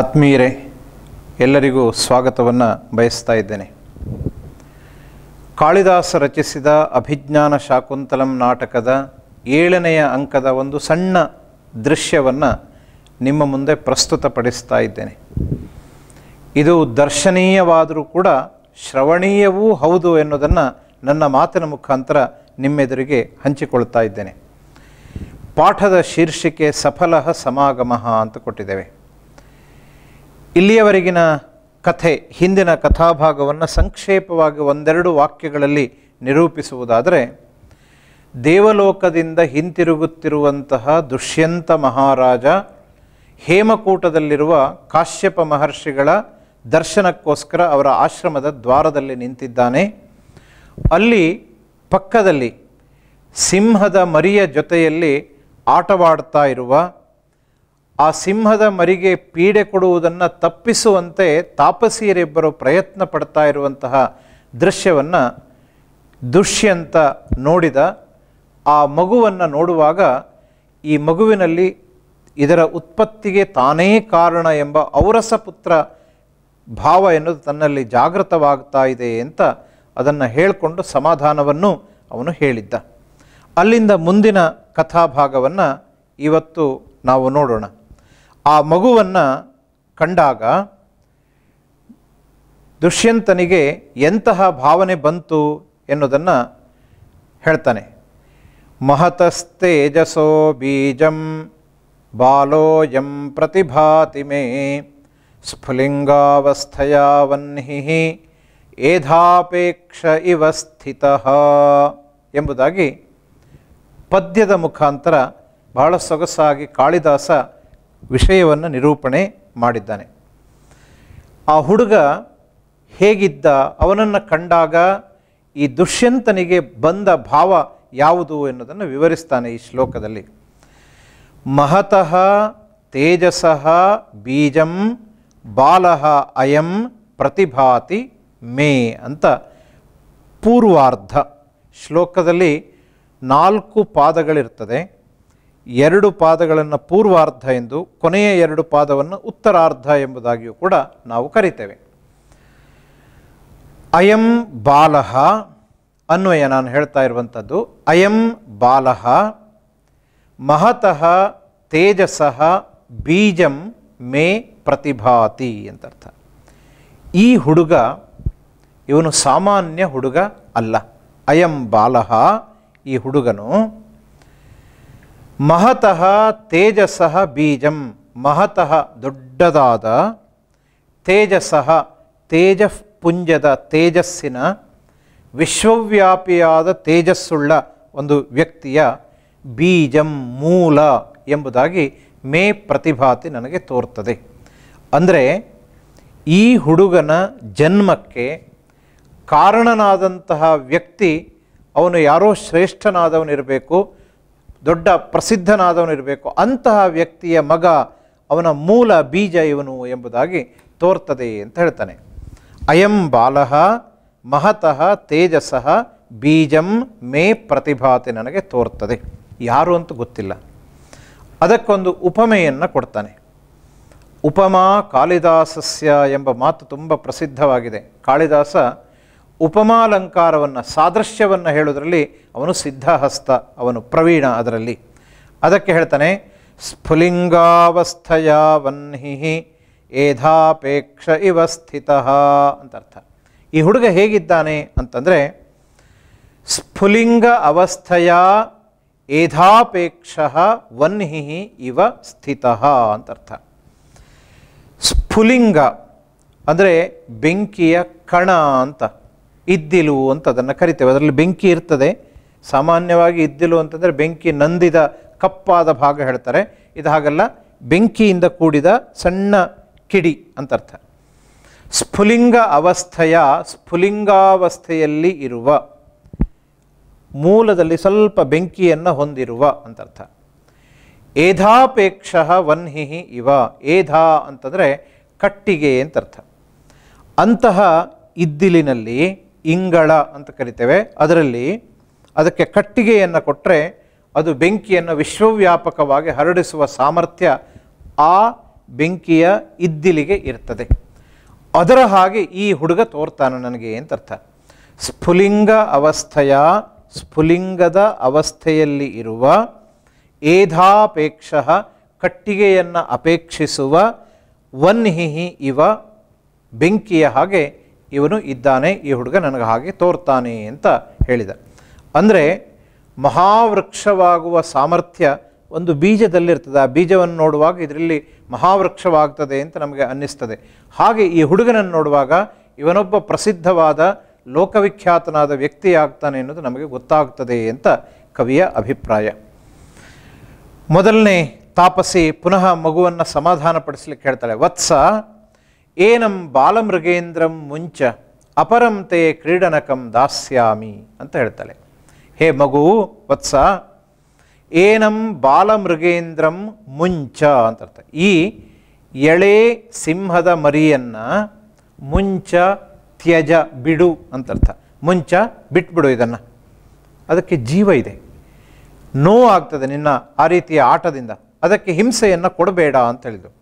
ಆತ್ಮೀಯರೇ ಎಲ್ಲರಿಗೂ ಸ್ವಾಗತವನ್ನು ಬಯಸ್ತಾ ಇದ್ದೇನೆ ಕಾಳಿದಾಸ ರಚಿಸಿದ ಅಭಿಜ್ಞಾನ ಶಾಕುಂತಲಂ ನಾಟಕದ ಏಳನೆಯ ಅಂಕದ ಒಂದು ಸಣ್ಣ ದೃಶ್ಯವನ್ನು ನಿಮ್ಮ ಮುಂದೆ ಪ್ರಸ್ತುತಪಡಿಸ್ತಾ ಇದ್ದೇನೆ ಇದು ದರ್ಶನೀಯವಾದರೂ ಕೂಡ ಶ್ರವಣೀಯವೂ ಹೌದು ಎನ್ನುವುದನ್ನು ನನ್ನ ಮಾತಿನ ಮುಖಾಂತರ ನಿಮ್ಮೆದುರಿಗೆ ಹಂಚಿಕೊಳ್ತಾ ಇದ್ದೇನೆ ಪಾಠದ ಶೀರ್ಷಿಕೆ ಸಫಲ ಸಮಾಗಮಃ ಅಂತ ಕೊಟ್ಟಿದ್ದೇವೆ ಇಲ್ಲಿಯವರೆಗಿನ ಕಥೆ ಹಿಂದಿನ ಕಥಾಭಾಗವನ್ನು ಸಂಕ್ಷೇಪವಾಗಿ ಒಂದೆರಡು ವಾಕ್ಯಗಳಲ್ಲಿ ನಿರೂಪಿಸುವುದಾದರೆ ದೇವಲೋಕದಿಂದ ಹಿಂತಿರುಗುತ್ತಿರುವಂತಹ ದುಷ್ಯಂತ ಮಹಾರಾಜ ಹೇಮಕೂಟದಲ್ಲಿರುವ ಕಾಶ್ಯಪ ಮಹರ್ಷಿಗಳ ದರ್ಶನಕ್ಕೋಸ್ಕರ ಅವರ ಆಶ್ರಮದ ದ್ವಾರದಲ್ಲಿ ನಿಂತಿದ್ದಾನೆ ಅಲ್ಲಿ ಪಕ್ಕದಲ್ಲಿ ಸಿಂಹದ ಮರಿಯ ಜೊತೆಯಲ್ಲಿ ಆಟವಾಡ್ತಾ ಇರುವ ಆ ಸಿಂಹದ ಮರಿಗೆ ಪೀಡೆ ಕೊಡುವುದನ್ನು ತಪ್ಪಿಸುವಂತೆ ತಾಪಸಿಯರಿಬ್ಬರು ಪ್ರಯತ್ನ ಪಡ್ತಾ ಇರುವಂತಹ ದೃಶ್ಯವನ್ನು ದುಷ್ಯಂತ ನೋಡಿದ ಆ ಮಗುವನ್ನು ನೋಡುವಾಗ ಈ ಮಗುವಿನಲ್ಲಿ ಇದರ ಉತ್ಪತ್ತಿಗೆ ತಾನೇ ಕಾರಣ ಎಂಬ ಔರಸ ಪುತ್ರ ಭಾವ ಎನ್ನುವುದು ತನ್ನಲ್ಲಿ ಜಾಗೃತವಾಗ್ತಾ ಇದೆ ಅಂತ ಅದನ್ನು ಹೇಳಿಕೊಂಡು ಸಮಾಧಾನವನ್ನು ಅವನು ಹೇಳಿದ್ದ ಅಲ್ಲಿಂದ ಮುಂದಿನ ಕಥಾಭಾಗವನ್ನು ಇವತ್ತು ನಾವು ನೋಡೋಣ ಆ ಮಗುವನ್ನು ಕಂಡಾಗ ದುಷ್ಯಂತನಿಗೆ ಎಂತಹ ಭಾವನೆ ಬಂತು ಎನ್ನುವುದನ್ನು ಹೇಳ್ತಾನೆ ಮಹತಸ್ತೇಜಸೋ ಬೀಜಂ ಬಾಲೋಯಂ ಪ್ರತಿಭಾತಿ ಮೇ ಸ್ಫುಲಿಂಗಾವಸ್ಥೆಯ ವನ್ಹಿ ಏಧಾಪೇಕ್ಷ ಇವ ಸ್ಥಿತ ಎಂಬುದಾಗಿ ಪದ್ಯದ ಮುಖಾಂತರ ಬಹಳ ಸೊಗಸಾಗಿ ಕಾಳಿದಾಸ ವಿಷಯವನ್ನು ನಿರೂಪಣೆ ಮಾಡಿದ್ದಾನೆ ಆ ಹುಡುಗ ಹೇಗಿದ್ದ ಅವನನ್ನು ಕಂಡಾಗ ಈ ದುಷ್ಯಂತನಿಗೆ ಬಂದ ಭಾವ ಯಾವುದು ಎನ್ನುವುದನ್ನು ವಿವರಿಸ್ತಾನೆ ಈ ಶ್ಲೋಕದಲ್ಲಿ ಮಹತಃ ತೇಜಸಃ ಬೀಜಂ ಬಾಲಃ ಅಯಂ ಪ್ರತಿಭಾತಿ ಮೇ ಅಂತ ಪೂರ್ವಾರ್ಧ ಶ್ಲೋಕದಲ್ಲಿ ನಾಲ್ಕು ಪಾದಗಳಿರ್ತದೆ ಎರಡು ಪಾದಗಳನ್ನು ಪೂರ್ವಾರ್ಧ ಎಂದು ಕೊನೆಯ ಎರಡು ಪಾದವನ್ನು ಉತ್ತರಾರ್ಧ ಎಂಬುದಾಗಿಯೂ ಕೂಡ ನಾವು ಕರಿತೇವೆ ಅಯಂ ಬಾಲಹ ಅನ್ವಯ ನಾನು ಹೇಳ್ತಾ ಇರುವಂಥದ್ದು ಅಯಂ ಬಾಲಹ ಮಹತಃ ತೇಜಸಃ ಬೀಜಂ ಮೇ ಪ್ರತಿಭಾತಿ ಅಂತರ್ಥ ಈ ಹುಡುಗ ಇವನು ಸಾಮಾನ್ಯ ಹುಡುಗ ಅಲ್ಲ ಅಯಂ ಬಾಲಹ ಈ ಹುಡುಗನು ಮಹತಃ ತೇಜಸಃ ಬೀಜಂ ಮಹತಃ ದೊಡ್ಡದಾದ ತೇಜಸ ತೇಜ ಪುಂಜದ ತೇಜಸ್ಸಿನ ವಿಶ್ವವ್ಯಾಪಿಯಾದ ತೇಜಸ್ಸುಳ್ಳ ಒಂದು ವ್ಯಕ್ತಿಯ ಬೀಜಂ ಮೂಲ ಎಂಬುದಾಗಿ ಮೇ ಪ್ರತಿಭಾತಿ ನನಗೆ ತೋರ್ತದೆ ಅಂದರೆ ಈ ಹುಡುಗನ ಜನ್ಮಕ್ಕೆ ಕಾರಣನಾದಂತಹ ವ್ಯಕ್ತಿ ಅವನು ಯಾರೋ ಶ್ರೇಷ್ಠನಾದವನಿರಬೇಕು ದೊಡ್ಡ ಪ್ರಸಿದ್ಧನಾದವನಿರಬೇಕು ಅಂತಹ ವ್ಯಕ್ತಿಯ ಮಗ ಅವನ ಮೂಲ ಬೀಜ ಇವನು ಎಂಬುದಾಗಿ ತೋರ್ತದೆ ಅಂತ ಹೇಳ್ತಾನೆ ಅಯಂ ಬಾಲಃ ಮಹತಃ ತೇಜಸಃ ಬೀಜಂ ಮೇ ಪ್ರತಿಭಾತೆ ನನಗೆ ತೋರ್ತದೆ ಯಾರು ಅಂತೂ ಗೊತ್ತಿಲ್ಲ ಅದಕ್ಕೊಂದು ಉಪಮೆಯನ್ನು ಕೊಡ್ತಾನೆ ಉಪಮಾ ಕಾಳಿದಾಸಸ್ಯ ಎಂಬ ಮಾತು ತುಂಬ ಪ್ರಸಿದ್ಧವಾಗಿದೆ ಕಾಳಿದಾಸ ಉಪಮಾಲಂಕಾರವನ್ನು ಸಾದೃಶ್ಯವನ್ನು ಹೇಳೋದರಲ್ಲಿ ಅವನು ಸಿದ್ಧಹಸ್ತ ಅವನು ಪ್ರವೀಣ ಅದರಲ್ಲಿ ಅದಕ್ಕೆ ಹೇಳ್ತಾನೆ ಸ್ಫುಲಿಂಗಾವಸ್ಥೆಯ ವನ್ಹಿ ಏಧಾಪೇಕ್ಷ ಇವ ಸ್ಥಿತ ಅಂತ ಅರ್ಥ ಈ ಹುಡುಗ ಹೇಗಿದ್ದಾನೆ ಅಂತಂದರೆ ಸ್ಫುಲಿಂಗ ಅವಸ್ಥೆಯ ಏಧಾಪೇಕ್ಷ ವನ್ಹಿ ಇವ ಸ್ಥಿತ ಅಂತ ಅರ್ಥ ಸ್ಫುಲಿಂಗ ಅಂದರೆ ಬೆಂಕಿಯ ಕಣ ಅಂತ ಇದ್ದಿಲು ಅಂತ ಅದನ್ನು ಕರಿತೇವೆ ಅದರಲ್ಲಿ ಬೆಂಕಿ ಇರ್ತದೆ ಸಾಮಾನ್ಯವಾಗಿ ಇದ್ದಿಲು ಅಂತಂದರೆ ಬೆಂಕಿ ನಂದಿದ ಕಪ್ಪಾದ ಭಾಗ ಹೇಳ್ತಾರೆ ಇದು ಹಾಗಲ್ಲ ಬೆಂಕಿಯಿಂದ ಕೂಡಿದ ಸಣ್ಣ ಕಿಡಿ ಅಂತ ಅರ್ಥ ಸ್ಫುಲಿಂಗ ಅವಸ್ಥೆಯ ಸ್ಫುಲಿಂಗಾವಸ್ಥೆಯಲ್ಲಿ ಇರುವ ಮೂಲದಲ್ಲಿ ಸ್ವಲ್ಪ ಬೆಂಕಿಯನ್ನು ಹೊಂದಿರುವ ಅಂತ ಅರ್ಥ ಏಧಾಪೇಕ್ಷ ವನ್ಹಿಹಿ ಇವ ಏಧಾ ಅಂತಂದರೆ ಕಟ್ಟಿಗೆ ಅಂತ ಅರ್ಥ ಅಂತಹ ಇದ್ದಿಲಿನಲ್ಲಿ ಇಂಗಳ ಅಂತ ಕರಿತೇವೆ ಅದರಲ್ಲಿ ಅದಕ್ಕೆ ಕಟ್ಟಿಗೆಯನ್ನು ಕೊಟ್ಟರೆ ಅದು ಬೆಂಕಿಯನ್ನು ವಿಶ್ವವ್ಯಾಪಕವಾಗಿ ಹರಡಿಸುವ ಸಾಮರ್ಥ್ಯ ಆ ಬೆಂಕಿಯ ಇದ್ದಿಲಿಗೆ ಇರ್ತದೆ ಅದರ ಹಾಗೆ ಈ ಹುಡುಗ ತೋರ್ತಾನೆ ನನಗೆ ಅಂತ ಅರ್ಥ ಸ್ಫುಲಿಂಗ ಅವಸ್ಥೆಯ ಸ್ಫುಲಿಂಗದ ಅವಸ್ಥೆಯಲ್ಲಿ ಇರುವ ಏಧಾಪೇಕ್ಷ ಕಟ್ಟಿಗೆಯನ್ನು ಅಪೇಕ್ಷಿಸುವ ವನ್ಹಿಹಿ ಇವ ಬೆಂಕಿಯ ಹಾಗೆ ಇವನು ಇದ್ದಾನೆ ಈ ಹುಡುಗ ನನಗೆ ಹಾಗೆ ತೋರ್ತಾನೆ ಅಂತ ಹೇಳಿದ ಅಂದರೆ ಮಹಾವೃಕ್ಷವಾಗುವ ಸಾಮರ್ಥ್ಯ ಒಂದು ಬೀಜದಲ್ಲಿರ್ತದೆ ಆ ಬೀಜವನ್ನು ನೋಡುವಾಗ ಇದರಲ್ಲಿ ಮಹಾವೃಕ್ಷವಾಗ್ತದೆ ಅಂತ ನಮಗೆ ಅನ್ನಿಸ್ತದೆ ಹಾಗೆ ಈ ಹುಡುಗನನ್ನು ನೋಡುವಾಗ ಇವನೊಬ್ಬ ಪ್ರಸಿದ್ಧವಾದ ಲೋಕವಿಖ್ಯಾತನಾದ ವ್ಯಕ್ತಿಯಾಗ್ತಾನೆ ಅನ್ನೋದು ನಮಗೆ ಗೊತ್ತಾಗ್ತದೆ ಅಂತ ಕವಿಯ ಅಭಿಪ್ರಾಯ ಮೊದಲನೇ ತಾಪಸಿ ಪುನಃ ಮಗುವನ್ನು ಸಮಾಧಾನಪಡಿಸಲಿಕ್ಕೆ ಹೇಳ್ತಾಳೆ ವತ್ಸ ಏನಂ ಬಾಲಮೃಗೇಂದ್ರಂ ಮುಂಚ ಅಪರಂ ತೇ ಕ್ರೀಡನಕಂ ದಾಸ್ಯಾಮಿ ಅಂತ ಹೇಳ್ತಾಳೆ ಹೇ ಮಗು ವತ್ಸ ಏನಂ ಬಾಲಮೃಗೇಂದ್ರಂ ಮುಂಚ ಅಂತ ಅರ್ಥ ಈ ಎಳೆ ಸಿಂಹದ ಮರಿಯನ್ನು ಮುಂಚ ತ್ಯಜ ಬಿಡು ಅಂತ ಅರ್ಥ ಮುಂಚ ಬಿಟ್ಬಿಡು ಇದನ್ನು ಅದಕ್ಕೆ ಜೀವ ಇದೆ ಆಗ್ತದೆ ನಿನ್ನ ಆ ರೀತಿಯ ಆಟದಿಂದ ಅದಕ್ಕೆ ಹಿಂಸೆಯನ್ನು ಕೊಡಬೇಡ ಅಂತ ಹೇಳಿದರು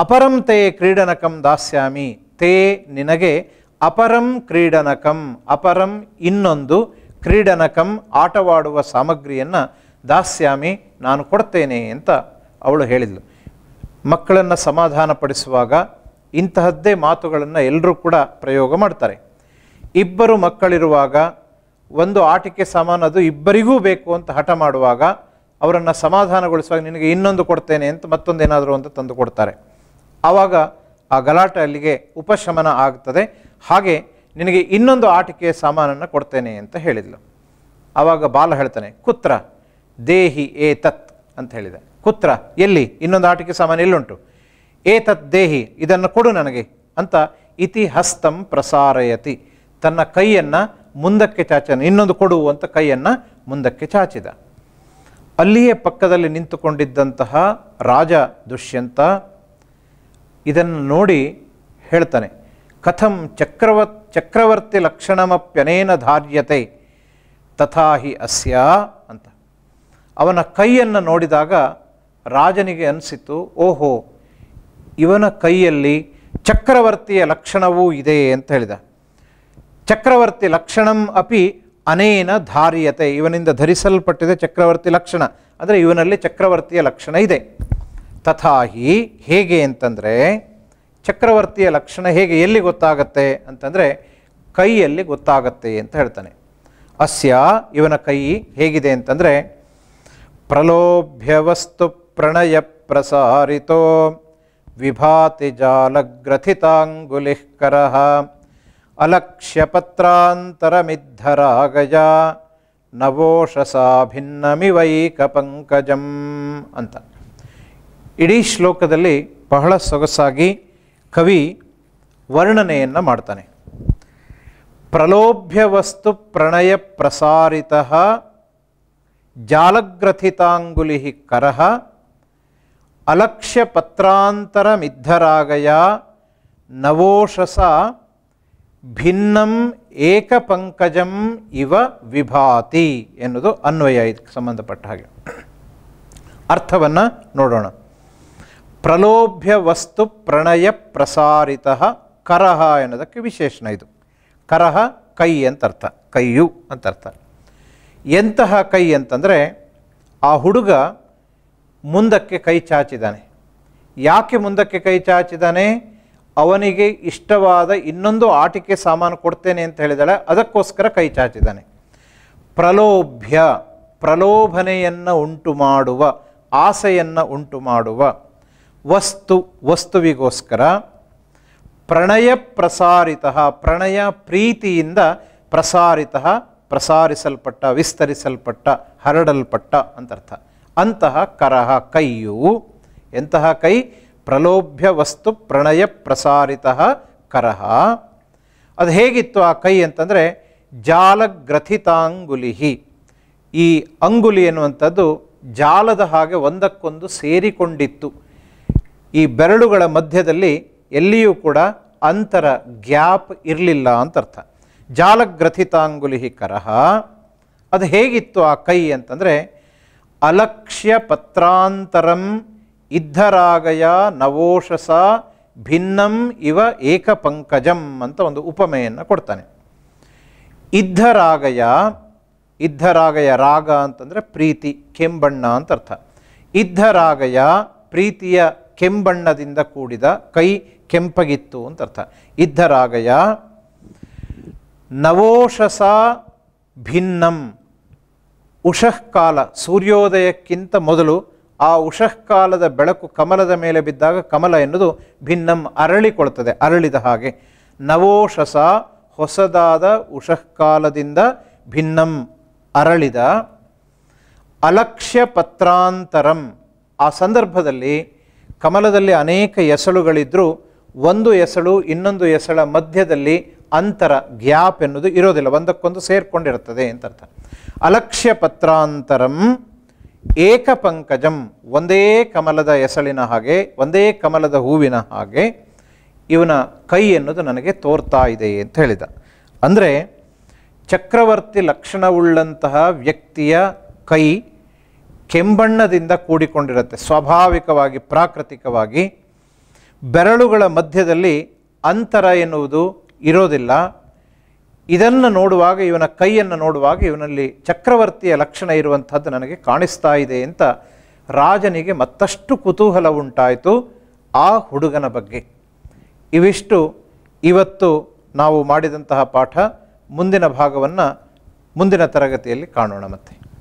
ಅಪರಂ ತೇ ಕ್ರೀಡನಕಂ ದಾಸ್ಯಾಮಿ ತೇ ನಿನಗೆ ಅಪರಂ ಕ್ರೀಡನಕಂ ಅಪರಂ ಇನ್ನೊಂದು ಕ್ರೀಡನಕಂ ಆಟವಾಡುವ ಸಾಮಗ್ರಿಯನ್ನು ದಾಸ್ಯಾಮಿ ನಾನು ಕೊಡ್ತೇನೆ ಅಂತ ಅವಳು ಹೇಳಿದ್ಳು ಮಕ್ಕಳನ್ನು ಸಮಾಧಾನಪಡಿಸುವಾಗ ಇಂತಹದ್ದೇ ಮಾತುಗಳನ್ನು ಎಲ್ಲರೂ ಕೂಡ ಪ್ರಯೋಗ ಮಾಡ್ತಾರೆ ಇಬ್ಬರು ಮಕ್ಕಳಿರುವಾಗ ಒಂದು ಆಟಿಕೆ ಸಾಮಾನು ಅದು ಇಬ್ಬರಿಗೂ ಬೇಕು ಅಂತ ಹಠ ಮಾಡುವಾಗ ಅವರನ್ನು ಸಮಾಧಾನಗೊಳಿಸುವಾಗ ನಿನಗೆ ಇನ್ನೊಂದು ಕೊಡ್ತೇನೆ ಅಂತ ಮತ್ತೊಂದೇನಾದರೂ ಅಂತ ತಂದು ಕೊಡ್ತಾರೆ ಆವಾಗ ಆ ಗಲಾಟೆ ಅಲ್ಲಿಗೆ ಉಪಶಮನ ಆಗ್ತದೆ ಹಾಗೆ ನಿನಗೆ ಇನ್ನೊಂದು ಆಟಿಕೆಯ ಸಾಮಾನನ್ನು ಕೊಡ್ತೇನೆ ಅಂತ ಹೇಳಿದ್ಲು ಆವಾಗ ಬಾಲ ಹೇಳ್ತಾನೆ ಕುತ್ರ ದೇಹಿ ಏತತ್ ತತ್ ಅಂತ ಹೇಳಿದೆ ಕುತ್ರ ಎಲ್ಲಿ ಇನ್ನೊಂದು ಆಟಿಕೆ ಸಾಮಾನು ಎಲ್ಲುಂಟು ಏತತ್ ತತ್ ದೇಹಿ ಇದನ್ನು ಕೊಡು ನನಗೆ ಅಂತ ಇತಿಹಸ್ತಂ ಪ್ರಸಾರಯತಿ ತನ್ನ ಕೈಯನ್ನು ಮುಂದಕ್ಕೆ ಚಾಚನ ಇನ್ನೊಂದು ಕೊಡು ಅಂತ ಕೈಯನ್ನು ಮುಂದಕ್ಕೆ ಚಾಚಿದ ಅಲ್ಲಿಯೇ ಪಕ್ಕದಲ್ಲಿ ನಿಂತುಕೊಂಡಿದ್ದಂತಹ ರಾಜ ದುಷ್ಯಂತ ಇದನ್ನು ನೋಡಿ ಹೇಳ್ತಾನೆ ಕಥಂ ಚಕ್ರವ ಚಕ್ರವರ್ತಿ ಲಕ್ಷಣಮಪ್ಯನೇನ ಧಾರ್ಯತೆ ತಥಾ ಹಿ ಅಸ್ಯ ಅಂತ ಅವನ ಕೈಯನ್ನು ನೋಡಿದಾಗ ರಾಜನಿಗೆ ಅನಿಸಿತು ಓಹೋ ಇವನ ಕೈಯಲ್ಲಿ ಚಕ್ರವರ್ತಿಯ ಲಕ್ಷಣವೂ ಇದೆ ಅಂತ ಹೇಳಿದ ಚಕ್ರವರ್ತಿ ಲಕ್ಷಣಂ ಅಪಿ ಅನೇನ ಧಾರ್ಯತೆ ಇವನಿಂದ ಧರಿಸಲ್ಪಟ್ಟಿದೆ ಚಕ್ರವರ್ತಿ ಲಕ್ಷಣ ಅಂದರೆ ಇವನಲ್ಲಿ ಚಕ್ರವರ್ತಿಯ ಲಕ್ಷಣ ಇದೆ ತಥಾಹಿ ಹೇಗೆ ಅಂತಂದ್ರೆ ಚಕ್ರವರ್ತಿಯ ಲಕ್ಷಣ ಹೇಗೆ ಎಲ್ಲಿ ಗೊತ್ತಾಗುತ್ತೆ ಅಂತಂದ್ರೆ ಕೈಯಲ್ಲಿ ಗೊತ್ತಾಗುತ್ತೆ ಅಂತ ಹೇಳ್ತಾನೆ ಅಸ್ಯ ಇವನ ಕೈ ಹೇಗಿದೆ ಅಂತಂದ್ರೆ ಪ್ರಲೋಭ್ಯ ವಸ್ತು ಪ್ರಣಯ ಪ್ರಸಾರಿತೋ ವಿಭಾತಿ ಜಾಲಗ್ರಥಿತಾಂಗುಲಿಃ கரಃ ಅಲಕ್ಷ್ಯಪತ್ರಾಂತರಮಿದ್ಧರಾಗಯ ನವೋಷಸಾ ಭिन्नಮಿವೈಕಪಂಕಜಂ ಅಂತ ಇಡೀ ಶ್ಲೋಕದಲ್ಲಿ ಬಹಳ ಸೊಗಸಾಗಿ ಕವಿ ವರ್ಣನೆಯನ್ನು ಮಾಡ್ತಾನೆ ಪ್ರಲೋಭ್ಯ ವಸ್ತು ಪ್ರಣಯ ಪ್ರಸಾರಿತ ಜಾಲಗ್ರಥಿತಾಂಗುಲಿ ಕರಹ ಅಲಕ್ಷ್ಯ ಪತ್ರಾಂತರ ಮಿದ್ಧರಾಗಯ ನವೋಷಸ ಭಿನ್ನಂ ಏಕಪಂಕಜಂ ಇವ ವಿಭಾತಿ ಎನ್ನುವುದು ಅನ್ವಯ ಇದಕ್ಕೆ ಸಂಬಂಧಪಟ್ಟ ಹಾಗೆ ಅರ್ಥವನ್ನು ನೋಡೋಣ ಪ್ರಲೋಭ್ಯ ವಸ್ತು ಪ್ರಣಯ ಪ್ರಸಾರಿತ ಕರಹ ಎನ್ನೋದಕ್ಕೆ ವಿಶೇಷಣ ಇದು ಕರಹ ಕೈ ಅಂತ ಅರ್ಥ ಕೈಯು ಅಂತ ಅರ್ಥ ಎಂತಹ ಕೈ ಅಂತಂದರೆ ಆ ಹುಡುಗ ಮುಂದಕ್ಕೆ ಕೈ ಚಾಚಿದಾನೆ ಯಾಕೆ ಮುಂದಕ್ಕೆ ಕೈ ಚಾಚಿದಾನೆ ಅವನಿಗೆ ಇಷ್ಟವಾದ ಇನ್ನೊಂದು ಆಟಿಕೆ ಸಾಮಾನು ಕೊಡ್ತೇನೆ ಅಂತ ಹೇಳಿದಾಳೆ ಅದಕ್ಕೋಸ್ಕರ ಕೈ ಚಾಚಿದಾನೆ ಪ್ರಲೋಭ್ಯ ಪ್ರಲೋಭನೆಯನ್ನು ಉಂಟು ಮಾಡುವ ಆಸೆಯನ್ನು ಉಂಟು ಮಾಡುವ ವಸ್ತು ವಸ್ತುವಿಗೋಸ್ಕರ ಪ್ರಣಯ ಪ್ರಸಾರಿತ ಪ್ರಣಯ ಪ್ರೀತಿಯಿಂದ ಪ್ರಸಾರಿತ ಪ್ರಸಾರಿಸಲ್ಪಟ್ಟ ವಿಸ್ತರಿಸಲ್ಪಟ್ಟ ಹರಡಲ್ಪಟ್ಟ ಅಂತರ್ಥ ಅಂತಹ ಕರಹ ಕೈಯು ಎಂತಹ ಕೈ ಪ್ರಲೋಭ್ಯ ವಸ್ತು ಪ್ರಣಯ ಪ್ರಸಾರಿತ ಕರಹ ಅದು ಹೇಗಿತ್ತು ಆ ಕೈ ಅಂತಂದರೆ ಜಾಲಗ್ರಥಿತಾಂಗುಲಿ ಈ ಅಂಗುಲಿ ಎನ್ನುವಂಥದ್ದು ಜಾಲದ ಹಾಗೆ ಒಂದಕ್ಕೊಂದು ಸೇರಿಕೊಂಡಿತ್ತು ಈ ಬೆರಳುಗಳ ಮಧ್ಯದಲ್ಲಿ ಎಲ್ಲಿಯೂ ಕೂಡ ಅಂತರ ಗ್ಯಾಪ್ ಇರಲಿಲ್ಲ ಅಂತ ಅರ್ಥ ಜಾಲಗ್ರಥಿತಾಂಗುಲಿ ಕರಹ ಅದು ಹೇಗಿತ್ತು ಆ ಕೈ ಅಂತಂದರೆ ಅಲಕ್ಷ್ಯ ಪತ್ರಾಂತರಂ ಇದ್ದರಾಗಯ ನವೋಷಸ ಭಿನ್ನಂ ಇವ ಏಕಪಂಕಜಂ ಅಂತ ಒಂದು ಉಪಮೆಯನ್ನು ಕೊಡ್ತಾನೆ ಇದ್ದರಾಗಯ ಇದ್ದರಾಗಯ ರಾಗ ಅಂತಂದರೆ ಪ್ರೀತಿ ಕೆಂಬಣ್ಣ ಅಂತ ಅರ್ಥ ಇದ್ದರಾಗಯ ಪ್ರೀತಿಯ ಕೆಂಬಣ್ಣದಿಂದ ಕೂಡಿದ ಕೈ ಕೆಂಪಗಿತ್ತು ಅಂತ ಅರ್ಥ ಇದ್ದರಾಗಯ ನವೋಷಸ ಭಿನ್ನಂ ಉಷಃಕಾಲ ಸೂರ್ಯೋದಯಕ್ಕಿಂತ ಮೊದಲು ಆ ಉಷಃಕಾಲದ ಬೆಳಕು ಕಮಲದ ಮೇಲೆ ಬಿದ್ದಾಗ ಕಮಲ ಎನ್ನುವುದು ಭಿನ್ನಂ ಅರಳಿಕೊಳ್ತದೆ ಅರಳಿದ ಹಾಗೆ ನವೋಷಸ ಹೊಸದಾದ ಉಷಃಕಾಲದಿಂದ ಭಿನ್ನಂ ಅರಳಿದ ಅಲಕ್ಷ್ಯ ಪತ್ರಾಂತರಂ ಆ ಸಂದರ್ಭದಲ್ಲಿ ಕಮಲದಲ್ಲಿ ಅನೇಕ ಎಸಳುಗಳಿದ್ದರೂ ಒಂದು ಎಸಳು ಇನ್ನೊಂದು ಎಸಳ ಮಧ್ಯದಲ್ಲಿ ಅಂತರ ಗ್ಯಾಪ್ ಎನ್ನುವುದು ಇರೋದಿಲ್ಲ ಒಂದಕ್ಕೊಂದು ಸೇರಿಕೊಂಡಿರುತ್ತದೆ ಅಂತ ಅರ್ಥ ಅಲಕ್ಷ್ಯ ಪತ್ರಾಂತರಂ ಏಕಪಂಕಜಂ ಒಂದೇ ಕಮಲದ ಎಸಳಿನ ಹಾಗೆ ಒಂದೇ ಕಮಲದ ಹೂವಿನ ಹಾಗೆ ಇವನ ಕೈ ಎನ್ನುವುದು ನನಗೆ ತೋರ್ತಾ ಇದೆ ಅಂತ ಹೇಳಿದ ಅಂದರೆ ಚಕ್ರವರ್ತಿ ಲಕ್ಷಣವುಳ್ಳಂತಹ ವ್ಯಕ್ತಿಯ ಕೈ ಕೆಂಬಣ್ಣದಿಂದ ಕೂಡಿಕೊಂಡಿರುತ್ತೆ ಸ್ವಾಭಾವಿಕವಾಗಿ ಪ್ರಾಕೃತಿಕವಾಗಿ ಬೆರಳುಗಳ ಮಧ್ಯದಲ್ಲಿ ಅಂತರ ಎನ್ನುವುದು ಇರೋದಿಲ್ಲ ಇದನ್ನು ನೋಡುವಾಗ ಇವನ ಕೈಯನ್ನು ನೋಡುವಾಗ ಇವನಲ್ಲಿ ಚಕ್ರವರ್ತಿಯ ಲಕ್ಷಣ ಇರುವಂಥದ್ದು ನನಗೆ ಕಾಣಿಸ್ತಾ ಇದೆ ಅಂತ ರಾಜನಿಗೆ ಮತ್ತಷ್ಟು ಕುತೂಹಲ ಉಂಟಾಯಿತು ಆ ಹುಡುಗನ ಬಗ್ಗೆ ಇವಿಷ್ಟು ಇವತ್ತು ನಾವು ಮಾಡಿದಂತಹ ಪಾಠ ಮುಂದಿನ ಭಾಗವನ್ನು ಮುಂದಿನ ತರಗತಿಯಲ್ಲಿ ಕಾಣೋಣ ಮತ್ತೆ